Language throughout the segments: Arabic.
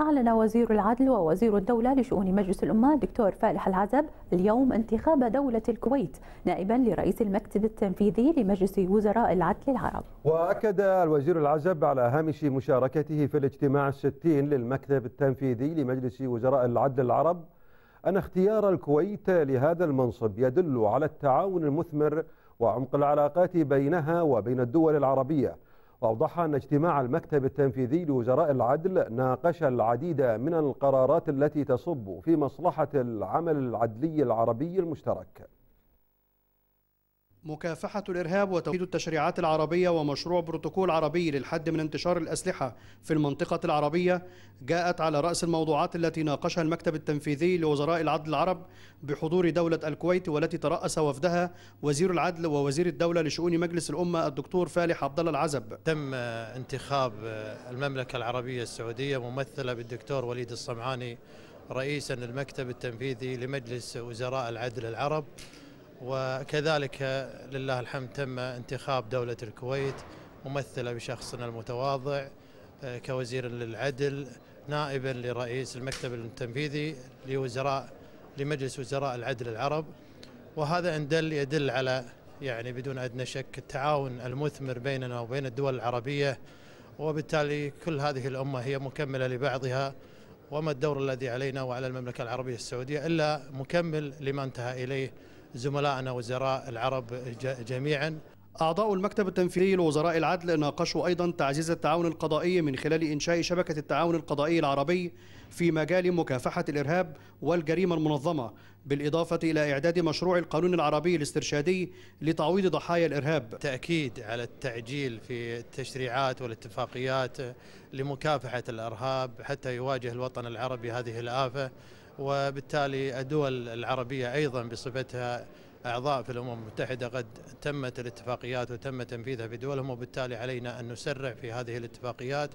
أعلن وزير العدل ووزير الدولة لشؤون مجلس الأمة الدكتور فالح العزب اليوم انتخاب دولة الكويت نائبا لرئيس المكتب التنفيذي لمجلس وزراء العدل العرب وأكد الوزير العزب على هامش مشاركته في الاجتماع الستين للمكتب التنفيذي لمجلس وزراء العدل العرب أن اختيار الكويت لهذا المنصب يدل على التعاون المثمر وعمق العلاقات بينها وبين الدول العربية وأوضح أن اجتماع المكتب التنفيذي لوزراء العدل ناقش العديد من القرارات التي تصب في مصلحة العمل العدلي العربي المشترك مكافحة الإرهاب وتوحيد التشريعات العربية ومشروع بروتوكول عربي للحد من انتشار الأسلحة في المنطقة العربية جاءت على رأس الموضوعات التي ناقشها المكتب التنفيذي لوزراء العدل العرب بحضور دولة الكويت والتي ترأس وفدها وزير العدل ووزير الدولة لشؤون مجلس الأمة الدكتور فالح عبد الله العزب. تم انتخاب المملكة العربية السعودية ممثلة بالدكتور وليد الصمعاني رئيسا المكتب التنفيذي لمجلس وزراء العدل العرب وكذلك لله الحمد تم انتخاب دولة الكويت ممثلة بشخصنا المتواضع آه، كوزير للعدل نائبا لرئيس المكتب التنفيذي لوزراء لمجلس وزراء العدل العرب وهذا ان دل يدل على يعني بدون ادنى شك التعاون المثمر بيننا وبين الدول العربيه وبالتالي كل هذه الامه هي مكمله لبعضها وما الدور الذي علينا وعلى المملكه العربيه السعوديه الا مكمل لما انتهى اليه زملائنا وزراء العرب جميعا أعضاء المكتب التنفيذي لوزراء العدل ناقشوا أيضا تعزيز التعاون القضائي من خلال إنشاء شبكة التعاون القضائي العربي في مجال مكافحة الإرهاب والجريمة المنظمة بالإضافة إلى إعداد مشروع القانون العربي الاسترشادي لتعويض ضحايا الإرهاب تأكيد على التعجيل في التشريعات والاتفاقيات لمكافحة الإرهاب حتى يواجه الوطن العربي هذه الآفة وبالتالي الدول العربية أيضا بصفتها أعضاء في الأمم المتحدة قد تمت الاتفاقيات وتم تنفيذها في دولهم وبالتالي علينا أن نسرع في هذه الاتفاقيات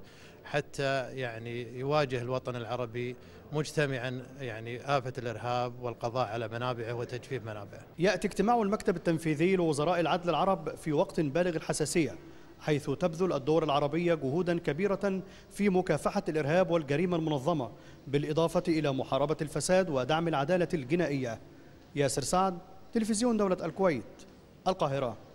حتى يعني يواجه الوطن العربي مجتمعا يعني آفة الإرهاب والقضاء على منابعه وتجفيف منابعه يأتي اجتماع المكتب التنفيذي لوزراء العدل العرب في وقت بالغ الحساسية حيث تبذل الدول العربية جهودا كبيرة في مكافحة الإرهاب والجريمة المنظمة بالإضافة إلى محاربة الفساد ودعم العدالة الجنائية ياسر سعد تلفزيون دولة الكويت القاهرة